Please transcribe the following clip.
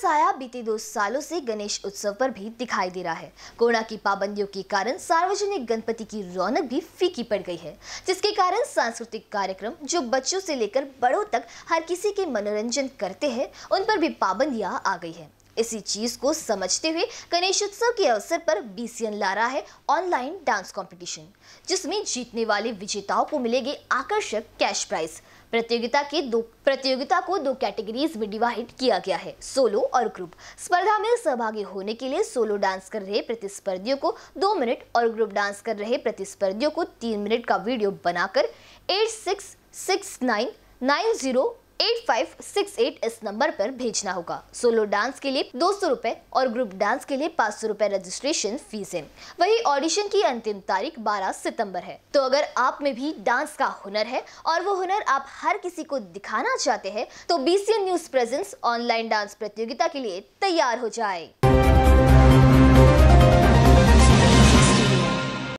साया बीते दो सालों से गणेश उत्सव पर भी दिखाई दे रहा है कोरोना की पाबंदियों के कारण सार्वजनिक गणपति की रौनक भी फीकी पड़ गई है जिसके कारण सांस्कृतिक कार्यक्रम जो बच्चों से लेकर बड़ों तक हर किसी के मनोरंजन करते हैं उन पर भी पाबंदियां आ गई है इसी चीज को समझते हुए गणेश उत्सव के अवसर पर बीसीएन ला रहा है ऑनलाइन डांस कंपटीशन जिसमें जीतने वाले विजेताओं को मिलेगी आकर्षक कैश प्राइज प्रतियोगिता के दो प्रतियोगिता को दो कैटेगरीज में डिवाइड किया गया है सोलो और ग्रुप स्पर्धा में सहभागी होने के लिए सोलो डांस कर रहे प्रतिस्पर्धियों को दो मिनट और ग्रुप डांस कर रहे प्रतिस्पर्धियों को तीन मिनट का वीडियो बनाकर eight six six nine nine zero 8568 इस नंबर पर भेजना होगा सोलो डांस के लिए दो सौ और ग्रुप डांस के लिए पाँच सौ रजिस्ट्रेशन फीस है वही ऑडिशन की अंतिम तारीख 12 सितंबर है तो अगर आप में भी डांस का हुनर है और वो हुनर आप हर किसी को दिखाना चाहते हैं तो N news presents online dance प्रतियोगिता के लिए तैयार हो जाए